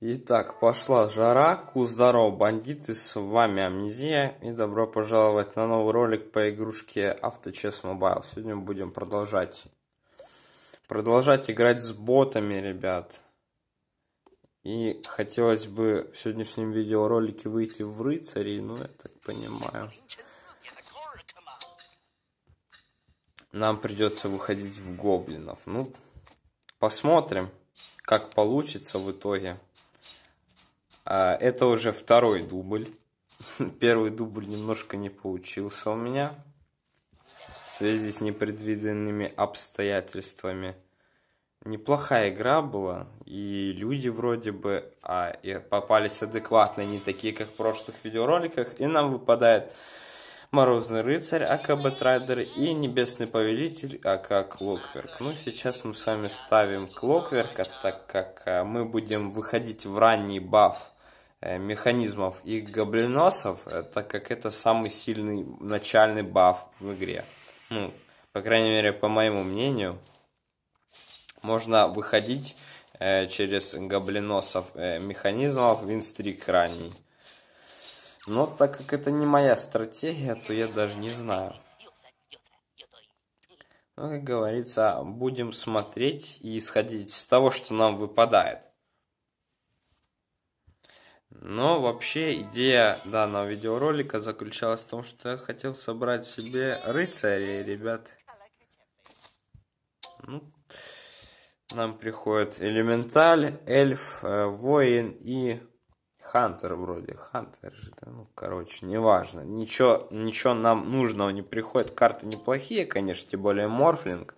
Итак, пошла жара, куз бандиты, с вами Амнезия, и добро пожаловать на новый ролик по игрушке Авточес Мобайл. Сегодня мы будем продолжать, продолжать играть с ботами, ребят. И хотелось бы в сегодняшнем видеоролике выйти в рыцарей, ну, я так понимаю. Нам придется выходить в гоблинов. Ну, посмотрим, как получится в итоге. А, это уже второй дубль. Первый дубль немножко не получился у меня в связи с непредвиденными обстоятельствами. Неплохая игра была, и люди вроде бы а, и попались адекватные, не такие, как в прошлых видеороликах, и нам выпадает Морозный рыцарь, АК Бэтрайдер и Небесный повелитель, АК Клокверк. Ну, сейчас мы с вами ставим Клокверка, так как а, мы будем выходить в ранний баф Э, механизмов и гоблиносов, э, так как это самый сильный начальный баф в игре. Ну, по крайней мере, по моему мнению, можно выходить э, через гоблиносов э, механизмов винстрик ранний. Но так как это не моя стратегия, то я даже не знаю. Ну, как говорится, будем смотреть и исходить из того, что нам выпадает. Но вообще идея данного видеоролика заключалась в том, что я хотел собрать себе рыцарей, ребят. Ну, нам приходит элементаль, эльф, э, воин и хантер вроде. Хантер же, да, ну, короче, неважно. Ничего, ничего нам нужного не приходит. Карты неплохие, конечно, тем более морфлинг.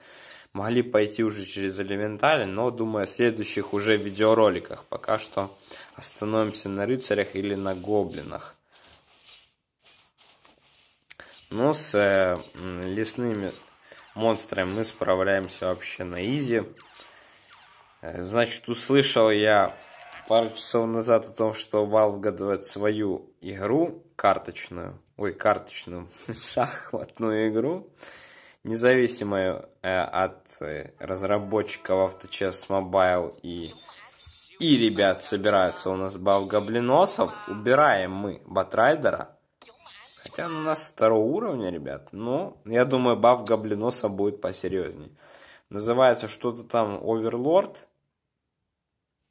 Могли пойти уже через элементали, но, думаю, о следующих уже видеороликах. Пока что остановимся на рыцарях или на гоблинах. Но ну, с э, лесными монстрами мы справляемся вообще на изи. Э, значит, услышал я пару часов назад о том, что Valve готовит свою игру карточную, ой, карточную, шахматную игру независимая э, от э, разработчиков AutoChess Mobile и и, ребят, собираются у нас бал гоблиносов. Убираем мы батрайдера. Хотя он у нас второго уровня, ребят. Но ну, я думаю, баф гоблиноса будет посерьезнее. Называется что-то там Оверлорд.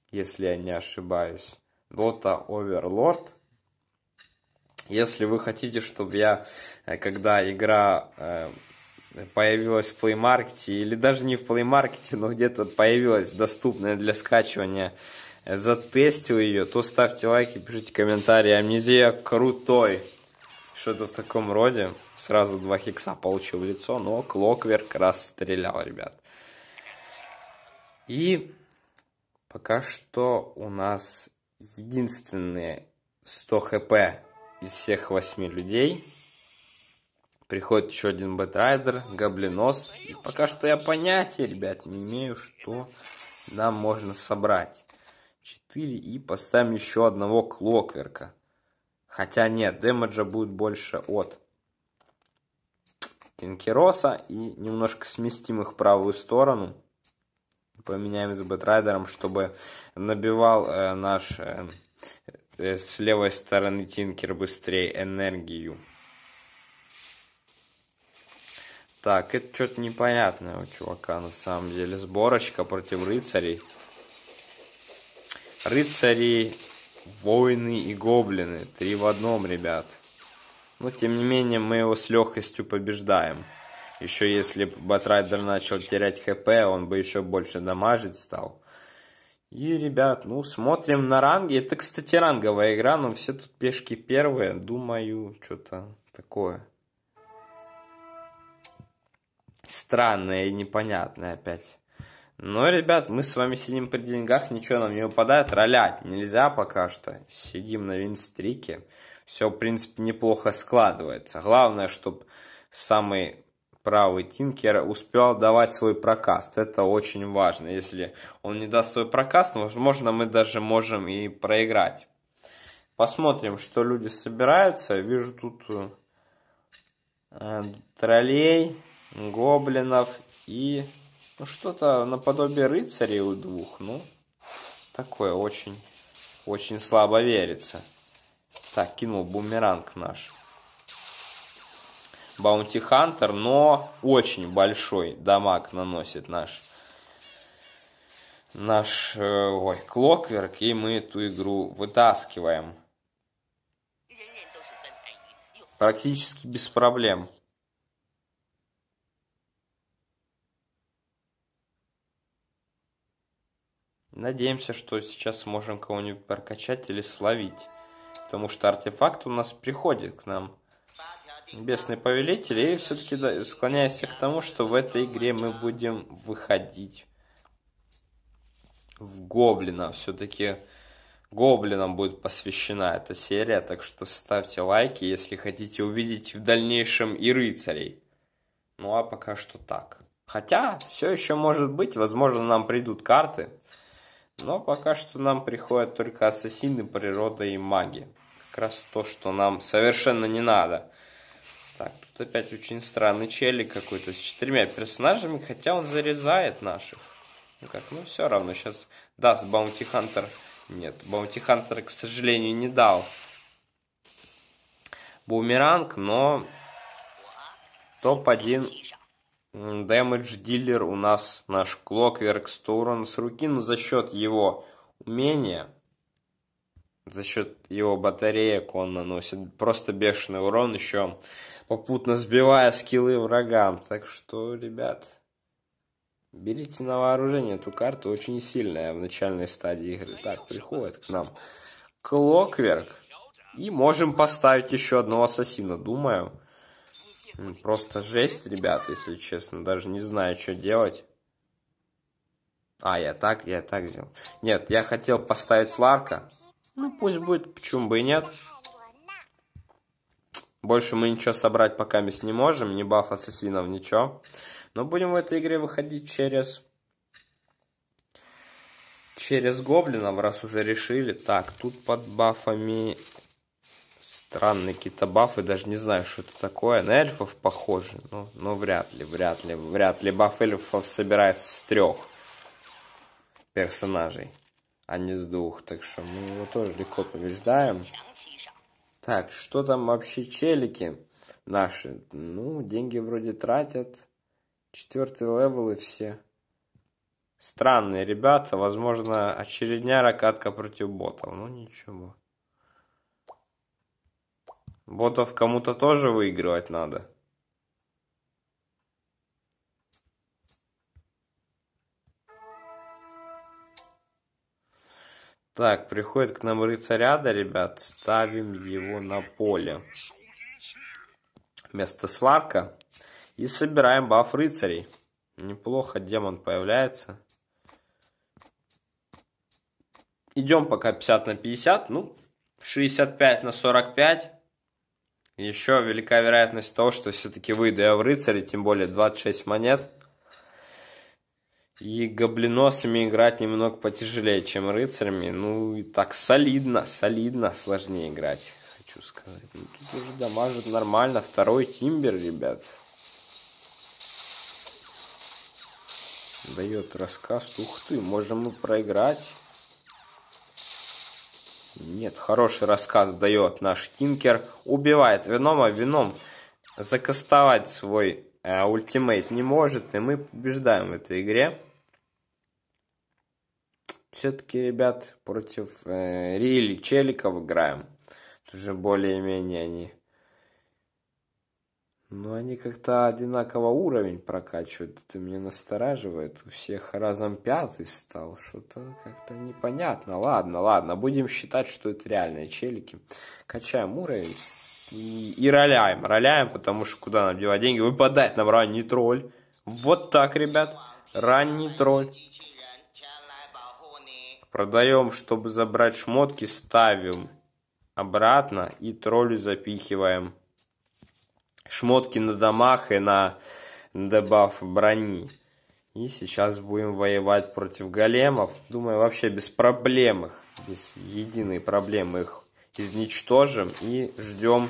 Если я не ошибаюсь. Дота Оверлорд. Если вы хотите, чтобы я, э, когда игра э, появилась в Play Market, или даже не в Play Market, но где-то появилась доступная для скачивания, затестил ее, то ставьте лайки, пишите комментарии. Амнезия крутой. Что-то в таком роде. Сразу два хикса получил в лицо, но Клокверк расстрелял, ребят. И пока что у нас единственные 100 хп из всех восьми людей – Приходит еще один Бэтрайдер, Гоблинос. И пока что я понятия, ребят, не имею, что нам можно собрать. 4 и поставим еще одного Клокверка. Хотя нет, демеджа будет больше от Кинкероса. И немножко сместим их в правую сторону. Поменяем с Бэтрайдером, чтобы набивал э, наш... Э, э, с левой стороны Тинкер быстрее энергию. Так, это что-то непонятное у чувака на самом деле. Сборочка против рыцарей. Рыцари, воины и гоблины. Три в одном, ребят. Но, тем не менее, мы его с легкостью побеждаем. Еще если бы Батрайдер начал терять хп, он бы еще больше дамажить стал. И, ребят, ну, смотрим на ранги. Это, кстати, ранговая игра, но все тут пешки первые. Думаю, что-то такое странное и непонятное опять. Но, ребят, мы с вами сидим при деньгах, ничего нам не выпадает, ролять нельзя пока что. Сидим на винстрике, все, в принципе, неплохо складывается. Главное, чтобы самый правый Тинкер успел давать свой прокаст. Это очень важно. Если он не даст свой прокаст, возможно, мы даже можем и проиграть. Посмотрим, что люди собираются. Вижу тут э, троллей гоблинов и ну, что-то наподобие рыцарей у двух. Ну, такое очень, очень слабо верится. Так, кинул бумеранг наш. Баунти Хантер, но очень большой дамаг наносит наш наш э, ой, клокверк, и мы эту игру вытаскиваем. Практически без проблем. Надеемся, что сейчас сможем кого-нибудь прокачать или словить. Потому что артефакт у нас приходит к нам. Бесный повелитель. И все-таки да, склоняюсь к тому, что в этой игре мы будем выходить в гоблина. Все-таки гоблинам будет посвящена эта серия. Так что ставьте лайки, если хотите увидеть в дальнейшем и рыцарей. Ну а пока что так. Хотя, все еще может быть, возможно, нам придут карты. Но пока что нам приходят только ассасины, природа и маги. Как раз то, что нам совершенно не надо. Так, тут опять очень странный челик какой-то с четырьмя персонажами, хотя он зарезает наших. Ну как, ну все равно, сейчас даст Баунти Хантер. Нет, Баунти Хантер, к сожалению, не дал бумеранг, но топ-1 Дэмэдж-дилер у нас наш Клокверк Стоурон с руки, но за счет его умения, за счет его батареек он наносит просто бешеный урон, еще попутно сбивая скиллы врагам. Так что, ребят, берите на вооружение эту карту, очень сильная в начальной стадии игры. Так, приходит к нам Клокверк. И можем поставить еще одного ассасина, думаю. Просто жесть, ребят, если честно. Даже не знаю, что делать. А, я так, я так сделал. Нет, я хотел поставить Сларка. Ну, пусть будет, почему бы и нет. Больше мы ничего собрать пока мы не можем. Ни баф ассасинов, ничего. Но будем в этой игре выходить через... Через гоблинов, раз уже решили. Так, тут под бафами странные какие-то бафы, даже не знаю, что это такое. На эльфов похоже, но, но вряд ли, вряд ли, вряд ли баф эльфов собирается с трех персонажей, а не с двух. Так что мы его тоже легко побеждаем. Так, что там вообще челики наши? Ну, деньги вроде тратят. Четвертый левел и все. Странные ребята. Возможно, очередная ракатка против ботов. Ну, ничего. Ботов кому-то тоже выигрывать надо. Так, приходит к нам рыцаряда, ребят. Ставим его на поле. Вместо Сларка И собираем баф рыцарей. Неплохо демон появляется. Идем пока 50 на 50. Ну, 65 на 45. Еще велика вероятность того, что все-таки выйду я в рыцаре, тем более 26 монет. И гоблиносами играть немного потяжелее, чем рыцарями. Ну и так солидно, солидно сложнее играть, хочу сказать. Ну, тут уже дамажит нормально. Второй тимбер, ребят. Дает рассказ. Ух ты, можем мы проиграть. Нет, хороший рассказ дает наш Тинкер. Убивает Венома. Веном закастовать свой э, ультимейт не может. И мы побеждаем в этой игре. Все-таки, ребят, против э, Рили Челиков играем. Тут же более-менее они но они как-то одинаково уровень прокачивают. Это меня настораживает. У всех разом пятый стал. Что-то как-то непонятно. Ладно, ладно. Будем считать, что это реальные челики. Качаем уровень. И, и роляем. Роляем, потому что куда нам девать деньги? Выпадает нам ранний тролль. Вот так, ребят. Ранний тролль. Продаем, чтобы забрать шмотки. Ставим обратно и тролли запихиваем шмотки на домах и на дебаф брони. И сейчас будем воевать против големов. Думаю, вообще без проблем их. Без единой проблемы их изничтожим. И ждем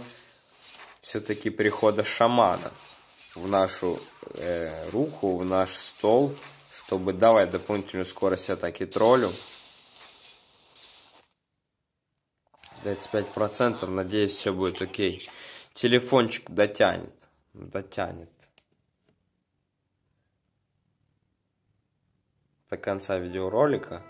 все-таки прихода шамана в нашу э, руку, в наш стол, чтобы давать дополнительную скорость атаки троллю. 35%, надеюсь, все будет окей телефончик дотянет. Ну, дотянет. До конца видеоролика.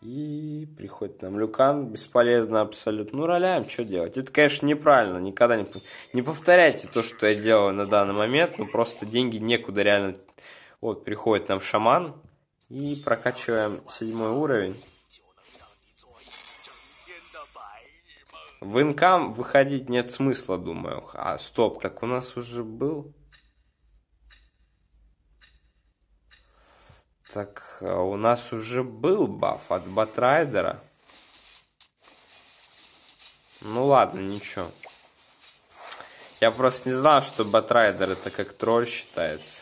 И приходит нам Люкан, бесполезно абсолютно. Ну, роляем, что делать? Это, конечно, неправильно, никогда не, не повторяйте то, что я делаю на данный момент, Ну просто деньги некуда реально... Вот, приходит нам шаман, и прокачиваем седьмой уровень. В инкам выходить нет смысла, думаю. А, стоп, так у нас уже был? Так, а у нас уже был баф от Батрайдера. Ну ладно, ничего. Я просто не знал, что Батрайдер это как тролль считается.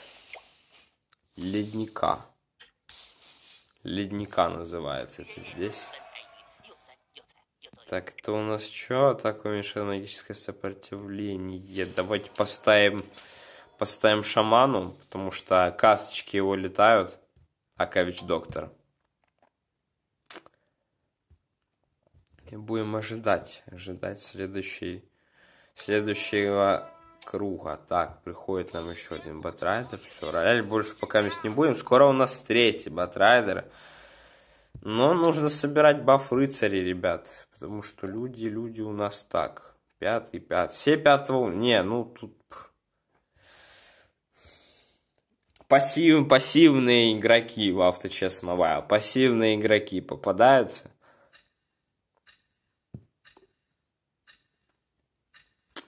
Ледника. Ледника называется это здесь. Так, это у нас что? Атака уменьшила магическое сопротивление. Давайте поставим, поставим шаману, потому что касочки его летают. Акавич доктор. И будем ожидать, ожидать следующий, следующего круга. Так, приходит нам еще один батрайдер. Все, рояль больше пока мы с не будем. Скоро у нас третий батрайдер. Но нужно собирать баф рыцарей, ребят. Потому что люди, люди у нас так. Пятый, пятый. Все пятого... Не, ну тут... Пассив, пассивные игроки в авточес Mobile. Пассивные игроки попадаются.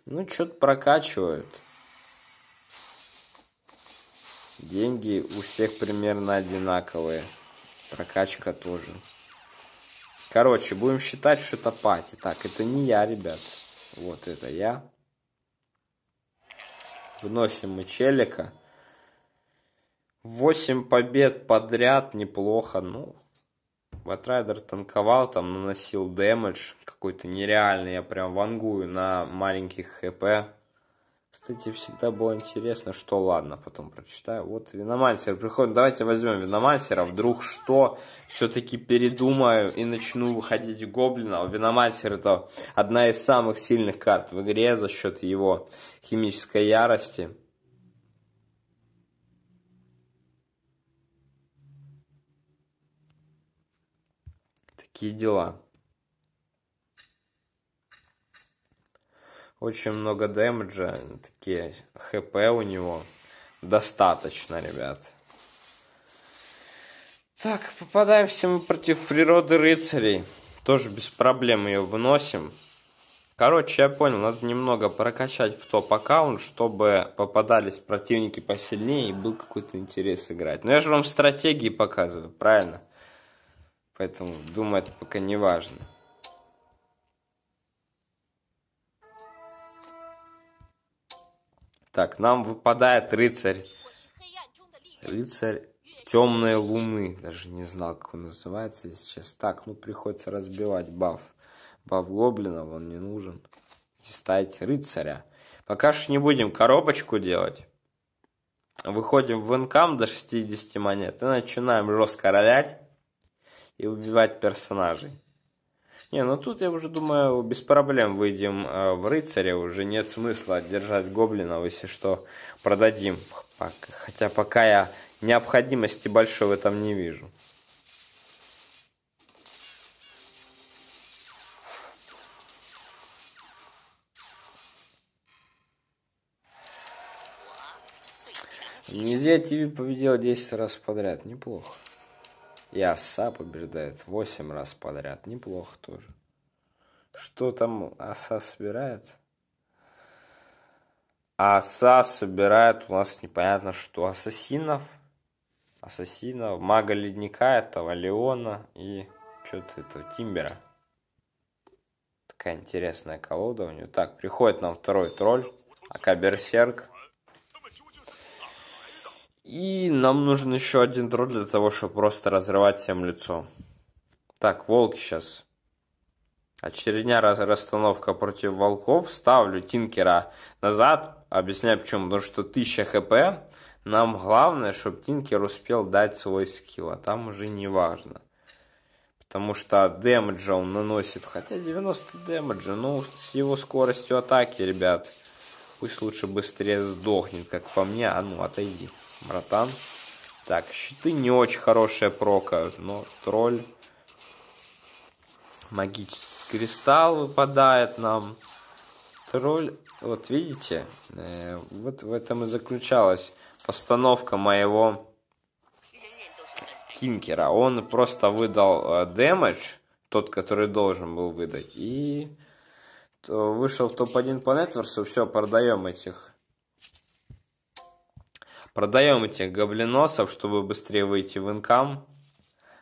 Ну, что-то прокачивают. Деньги у всех примерно одинаковые. Прокачка тоже. Короче, будем считать, что это пати. Так, это не я, ребят. Вот это я. Вносим мы челика. 8 побед подряд, неплохо. Ну, Батрайдер танковал, там наносил дэмэдж какой-то нереальный. Я прям вангую на маленьких хп. Кстати, всегда было интересно, что ладно, потом прочитаю. Вот Виномансер приходит. Давайте возьмем Виномансера, вдруг что, все-таки передумаю и начну выходить Гоблина. Виномансер это одна из самых сильных карт в игре за счет его химической ярости. Такие дела. Очень много дэмэджа, такие хп у него достаточно, ребят. Так, попадаемся мы против природы рыцарей. Тоже без проблем ее выносим. Короче, я понял, надо немного прокачать в топ-аккаунт, чтобы попадались противники посильнее и был какой-то интерес играть. Но я же вам стратегии показываю, правильно? Поэтому, думаю, это пока не важно. Так, нам выпадает рыцарь. Рыцарь темной луны. Даже не знал, как он называется сейчас. Так, ну приходится разбивать баф. Баф гоблина, он не нужен. И ставить рыцаря. Пока что не будем коробочку делать. Выходим в инкам до 60 монет и начинаем жестко ролять и убивать персонажей. Не, ну тут, я уже думаю, без проблем выйдем а, в рыцаря, уже нет смысла держать гоблинов, если что, продадим. Хотя пока я необходимости большой в этом не вижу. Нельзя ТВ победил 10 раз подряд. Неплохо. И оса побеждает 8 раз подряд. Неплохо тоже. Что там оса собирает? Оса собирает у нас непонятно что. Ассасинов. Ассасинов. Мага Ледника, этого Леона и что-то этого Тимбера. Такая интересная колода у нее. Так, приходит нам второй тролль. Ака Берсерк. И нам нужен еще один дрот для того, чтобы просто разрывать всем лицо. Так, волки сейчас. Очередная раз расстановка против волков. Ставлю Тинкера назад. Объясняю почему. Потому что 1000 хп. Нам главное, чтобы Тинкер успел дать свой скилл. А там уже не важно. Потому что дэмэджа он наносит. Хотя 90 дэмэджа. Ну, с его скоростью атаки, ребят. Пусть лучше быстрее сдохнет, как по мне. А ну, отойди братан. Так, щиты не очень хорошая прока, но тролль. Магический кристалл выпадает нам. Тролль, вот видите, э, вот в этом и заключалась постановка моего Кинкера. Он просто выдал э, дэмэдж, э, тот, который должен был выдать, и вышел в топ-1 по нетворсу, все, продаем этих Продаем этих гоблиносов, чтобы быстрее выйти в инкам.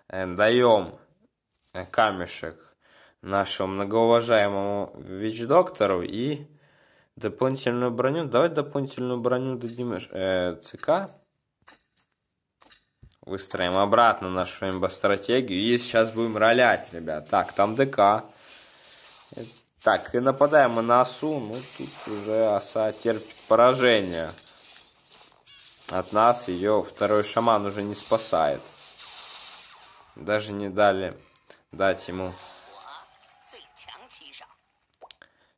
Э, даем э, камешек нашему многоуважаемому ВИЧ-доктору и дополнительную броню. Давай дополнительную броню дадим э, ЦК. Выстроим обратно нашу имбо-стратегию. И сейчас будем ролять, ребят. Так, там ДК. Э, так, и нападаем мы на Асу. Ну, тут уже Аса терпит поражение. От нас ее второй шаман уже не спасает. Даже не дали дать ему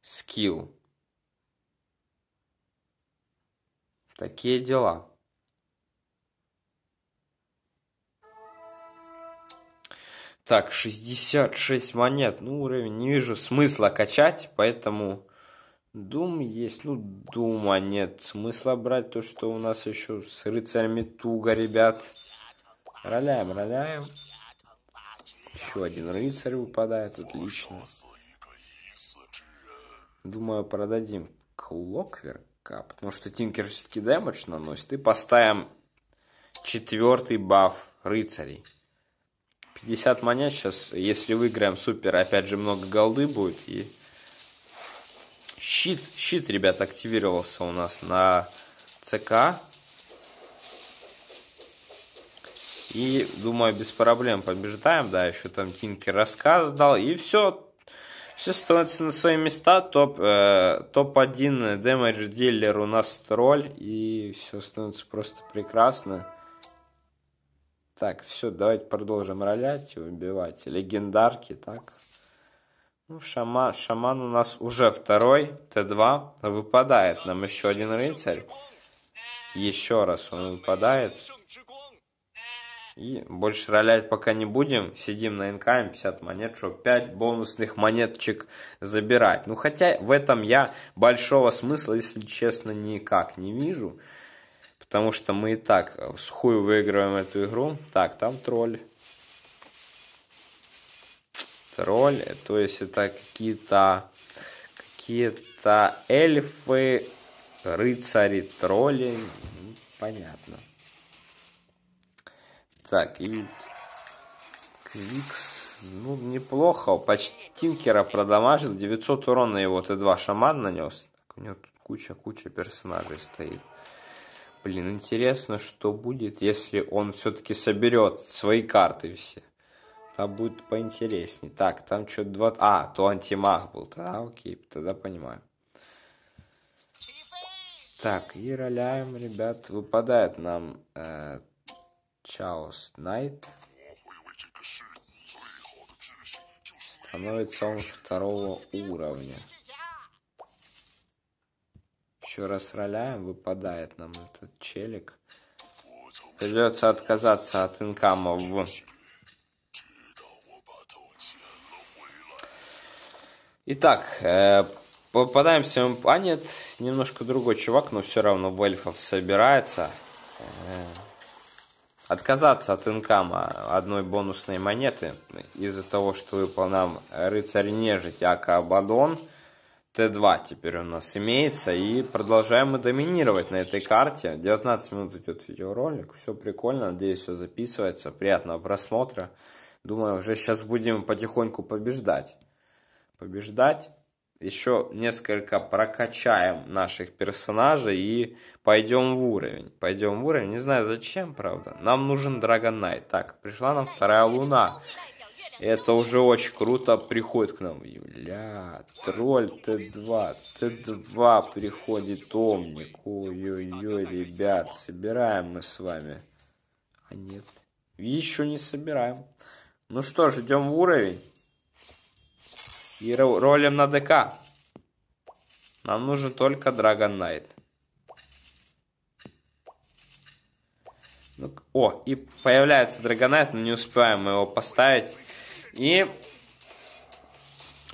скилл. Такие дела. Так, 66 монет. Ну, уровень не вижу смысла качать, поэтому Дум есть, ну, Дума нет. Смысла брать то, что у нас еще с рыцарями туго, ребят. Роляем, роляем. Еще один рыцарь выпадает, отлично. Думаю, продадим Клокверка, потому что Тинкер все-таки дэмэдж наносит. И поставим четвертый баф рыцарей. 50 монет сейчас, если выиграем супер, опять же много голды будет и Щит, щит, ребят, активировался у нас на ЦК. И, думаю, без проблем побеждаем. Да, еще там тинки рассказ дал. И все. Все становится на свои места. Топ, э, топ-1 дэмэдж дилер у нас тролль. И все становится просто прекрасно. Так, все, давайте продолжим ролять и убивать. Легендарки, так. Ну шаман шаман у нас уже второй, Т2. Выпадает нам еще один рыцарь. Еще раз он выпадает. И больше ролять пока не будем. Сидим на НКМ, 50 монет, чтобы 5 бонусных монеточек забирать. Ну, хотя в этом я большого смысла, если честно, никак не вижу. Потому что мы и так с хуй выигрываем эту игру. Так, там тролль тролль, то есть это какие-то какие-то эльфы, рыцари, тролли, ну, понятно. Так, и Квикс, ну, неплохо, почти Тинкера продамажил, 900 урона его Т2 шаман нанес. у него тут куча-куча персонажей стоит. Блин, интересно, что будет, если он все-таки соберет свои карты все. Там будет поинтереснее. Так, там что-то 20... А, то антимаг был. Тогда окей, тогда понимаю. Так, и роляем, ребят. Выпадает нам э, Найт. Становится он второго уровня. Еще раз роляем, выпадает нам этот челик. Придется отказаться от инкама в Итак, э, попадаемся в А нет, немножко другой чувак, но все равно в эльфов собирается. Э, отказаться от инкама одной бонусной монеты из-за того, что выпал нам рыцарь нежить Ака Абадон. Т2 теперь у нас имеется. И продолжаем мы доминировать на этой карте. 19 минут идет видеоролик. Все прикольно. Надеюсь, все записывается. Приятного просмотра. Думаю, уже сейчас будем потихоньку побеждать побеждать. Еще несколько прокачаем наших персонажей и пойдем в уровень. Пойдем в уровень, не знаю зачем, правда. Нам нужен Драгон Так, пришла нам вторая луна. Это уже очень круто приходит к нам. Бля, тролль Т2. Т2 приходит омник. Ой-ой-ой, ребят, собираем мы с вами. А нет, еще не собираем. Ну что ж, идем в уровень. И ролем на ДК. Нам нужен только Dragon Knight. Ну, о, и появляется Драгонайт, но не успеваем его поставить. И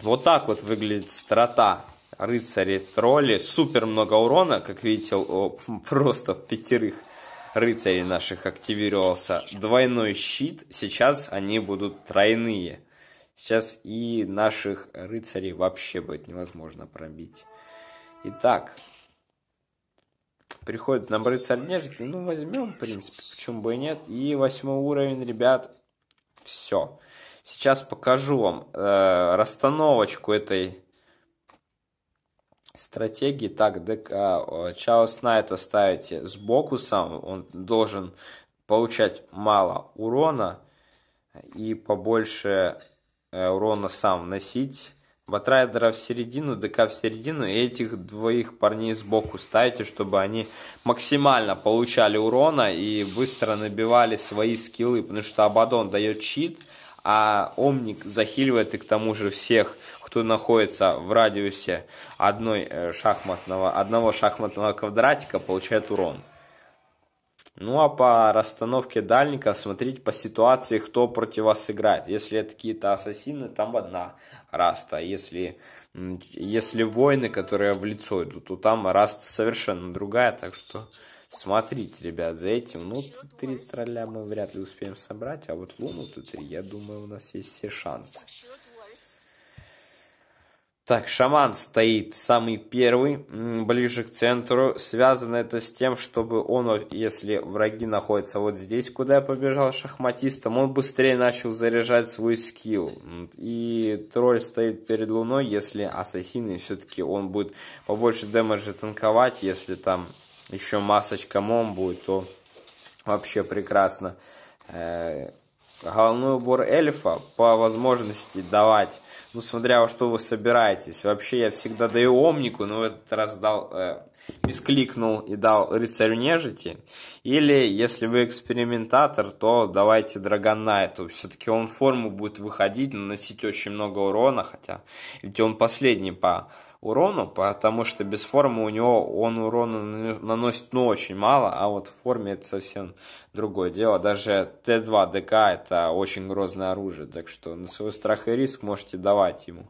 вот так вот выглядит страта. Рыцари, тролли, супер много урона, как видите, о, просто в пятерых рыцарей наших активировался. Двойной щит, сейчас они будут тройные. Сейчас и наших рыцарей вообще будет невозможно пробить. Итак, приходит нам рыцарь нежить, Ну, возьмем, в принципе, почему бы и нет. И восьмой уровень, ребят, все. Сейчас покажу вам э, расстановочку этой стратегии. Так, ДК, а, Чаос Найт оставите сбоку сам. Он должен получать мало урона и побольше Э, урона сам вносить. Батрайдера в середину, ДК в середину, и этих двоих парней сбоку ставите, чтобы они максимально получали урона и быстро набивали свои скиллы, потому что Абадон дает чит, а Омник захиливает и к тому же всех, кто находится в радиусе одной э, шахматного, одного шахматного квадратика, получает урон. Ну а по расстановке дальника смотреть по ситуации, кто против вас играет. Если это какие-то ассасины, там одна раста. Если, если воины, которые в лицо идут, то там раста совершенно другая. Так что смотрите, ребят, за этим. Ну, три тролля мы вряд ли успеем собрать, а вот луну тут 3 я думаю, у нас есть все шансы. Так, шаман стоит самый первый, ближе к центру. Связано это с тем, чтобы он, если враги находятся вот здесь, куда я побежал шахматистом, он быстрее начал заряжать свой скилл. И тролль стоит перед луной, если ассасины все-таки он будет побольше демеджа танковать. Если там еще масочка мом будет, то вообще прекрасно. Э, головной убор эльфа по возможности давать, ну, смотря во что вы собираетесь. Вообще, я всегда даю омнику, но в этот раз дал, э, мискликнул и дал рыцарю нежити. Или, если вы экспериментатор, то давайте Драгон Все-таки он форму будет выходить, наносить очень много урона, хотя ведь он последний по урону, потому что без формы у него он урона наносит ну очень мало, а вот в форме это совсем другое дело. Даже Т2 ДК это очень грозное оружие, так что на свой страх и риск можете давать ему.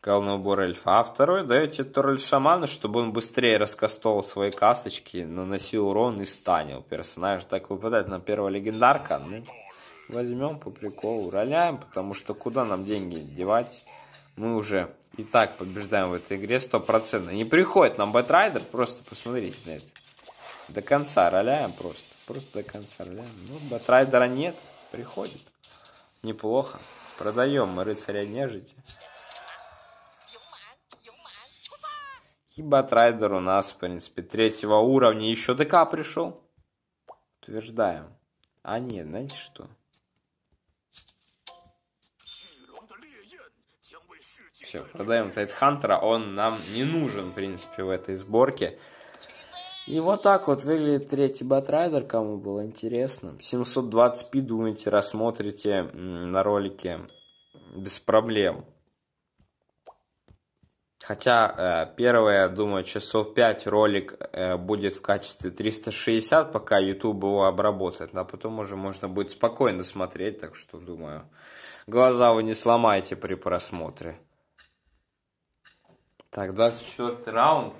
Головной убор эльфа. А второй даете турель Шамана, чтобы он быстрее раскастовал свои касточки, наносил урон и станил. Персонаж так выпадает на первого легендарка. Ну, возьмем по приколу, роляем, потому что куда нам деньги девать? Мы уже и так побеждаем в этой игре стопроцентно. Не приходит нам Бэтрайдер, просто посмотрите на это. До конца роляем просто. Просто до конца роляем. Ну, Бэтрайдера нет, приходит. Неплохо. Продаем мы рыцаря нежити. И Батрайдер у нас, в принципе, третьего уровня. Еще ДК пришел. Утверждаем. А нет, знаете что? Все, продаем Тайтхантера, он нам не нужен, в принципе, в этой сборке. И вот так вот выглядит третий Батрайдер, кому было интересно. 720p, думаете, рассмотрите на ролике без проблем. Хотя э, первое, думаю, часов 5 ролик э, будет в качестве 360, пока YouTube его обработает. А потом уже можно будет спокойно смотреть, так что, думаю, глаза вы не сломаете при просмотре. Так, 24 раунд.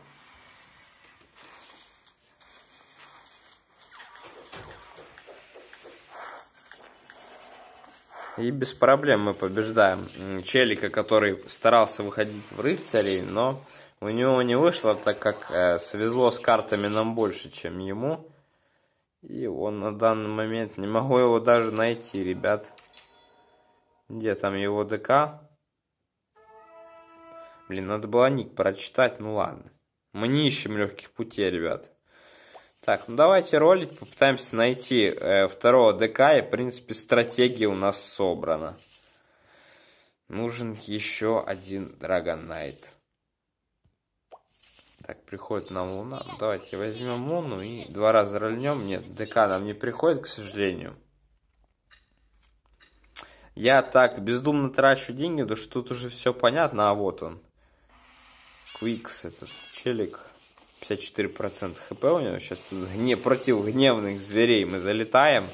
И без проблем мы побеждаем Челика, который старался выходить в рыцарей, но у него не вышло, так как э, свезло с картами нам больше, чем ему. И он на данный момент, не могу его даже найти, ребят. Где там его ДК? Блин, надо было ник прочитать, ну ладно. Мы не ищем легких путей, ребят. Так, ну давайте ролить, попытаемся найти э, второго ДК, и, в принципе, стратегия у нас собрана. Нужен еще один Dragon Найт. Так, приходит нам луна. давайте возьмем луну и два раза рольнем. Нет, ДК нам не приходит, к сожалению. Я так бездумно трачу деньги, да что тут уже все понятно, а вот он. Квикс, этот челик. 54% хп у него. Сейчас тут гне... против гневных зверей мы залетаем.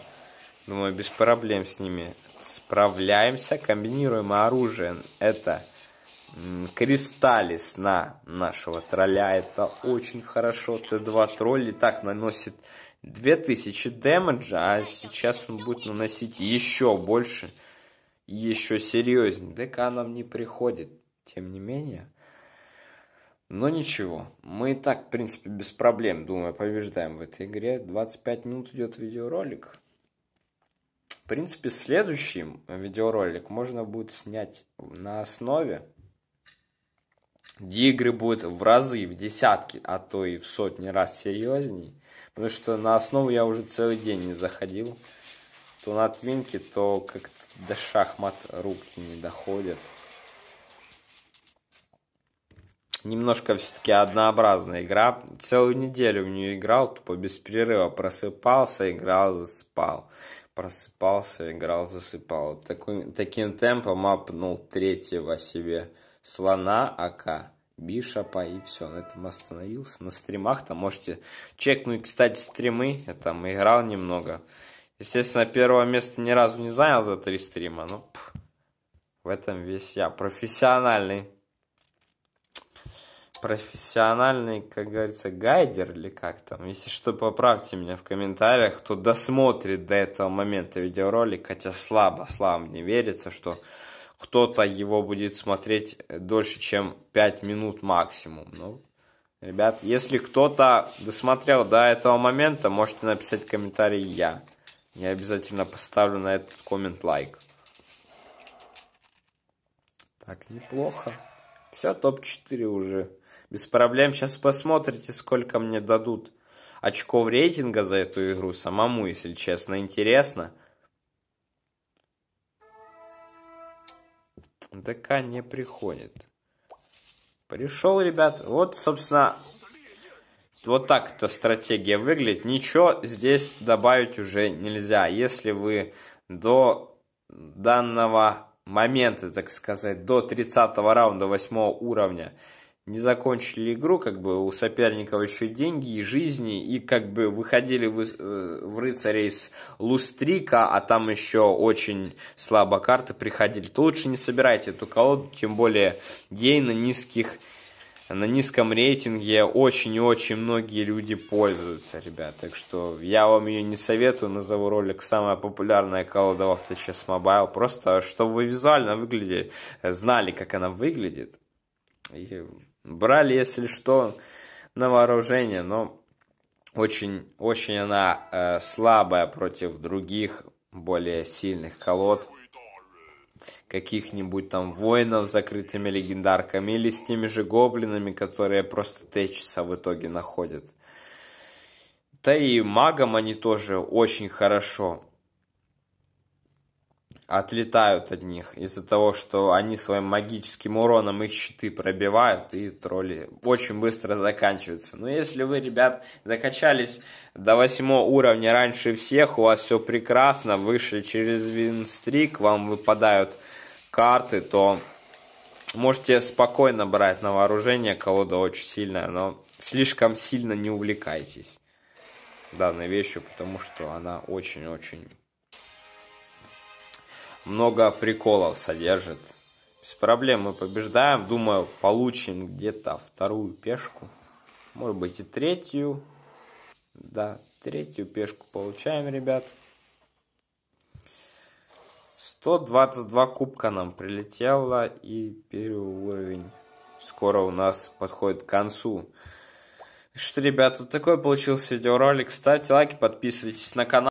Думаю, без проблем с ними справляемся. Комбинируем оружие. Это Кристаллис на нашего тролля. Это очень хорошо. Т2 тролль и так наносит 2000 дэмэджа, а сейчас он будет наносить еще больше, еще серьезнее. ДК нам не приходит. Тем не менее, но ничего, мы и так, в принципе, без проблем, думаю, побеждаем в этой игре. 25 минут идет видеоролик. В принципе, следующий видеоролик можно будет снять на основе, где игры будут в разы, в десятки, а то и в сотни раз серьезней. Потому что на основу я уже целый день не заходил. То на твинке, то как-то до шахмат руки не доходят. немножко все-таки однообразная игра. Целую неделю в нее играл, тупо без перерыва. Просыпался, играл, засыпал. Просыпался, играл, засыпал. Такой, таким темпом апнул третьего себе слона АК. Бишопа и все, на этом остановился. На стримах там можете чекнуть, кстати, стримы. Я там играл немного. Естественно, первого места ни разу не занял за три стрима, но пх, в этом весь я профессиональный профессиональный, как говорится, гайдер или как там. Если что, поправьте меня в комментариях, кто досмотрит до этого момента видеоролик, хотя слабо, слабо мне верится, что кто-то его будет смотреть дольше, чем 5 минут максимум. Ну, ребят, если кто-то досмотрел до этого момента, можете написать комментарий «Я». Я обязательно поставлю на этот коммент лайк. Так, неплохо. Все, топ-4 уже. Без проблем. Сейчас посмотрите, сколько мне дадут очков рейтинга за эту игру. Самому, если честно, интересно. ДК не приходит. Пришел, ребят. Вот, собственно, вот так эта стратегия выглядит. Ничего здесь добавить уже нельзя. Если вы до данного момента, так сказать, до 30 раунда 8 уровня не закончили игру, как бы у соперников еще деньги и жизни, и как бы выходили в, э, в рыцарей с Лустрика, а там еще очень слабо карты приходили, то лучше не собирайте эту колоду, тем более ей на низких на низком рейтинге очень и очень многие люди пользуются, ребят. Так что я вам ее не советую, назову ролик «Самая популярная колода в авточес Mobile». Просто чтобы вы визуально выглядели, знали, как она выглядит. И Брали, если что, на вооружение, но очень, очень она э, слабая против других, более сильных колод. Каких-нибудь там воинов с закрытыми легендарками или с теми же гоблинами, которые просто течатся в итоге находят. Да и магом они тоже очень хорошо отлетают от них из-за того, что они своим магическим уроном их щиты пробивают, и тролли очень быстро заканчиваются. Но если вы, ребят, закачались до восьмого уровня раньше всех, у вас все прекрасно, вышли через винстрик, вам выпадают карты, то можете спокойно брать на вооружение, колода очень сильная, но слишком сильно не увлекайтесь данной вещью, потому что она очень-очень много приколов содержит. Без проблем мы побеждаем. Думаю, получим где-то вторую пешку. Может быть и третью. Да, третью пешку получаем, ребят. 122 кубка нам прилетело. И первый уровень скоро у нас подходит к концу. Ну что, ребят, вот такой получился видеоролик. Ставьте лайки, подписывайтесь на канал.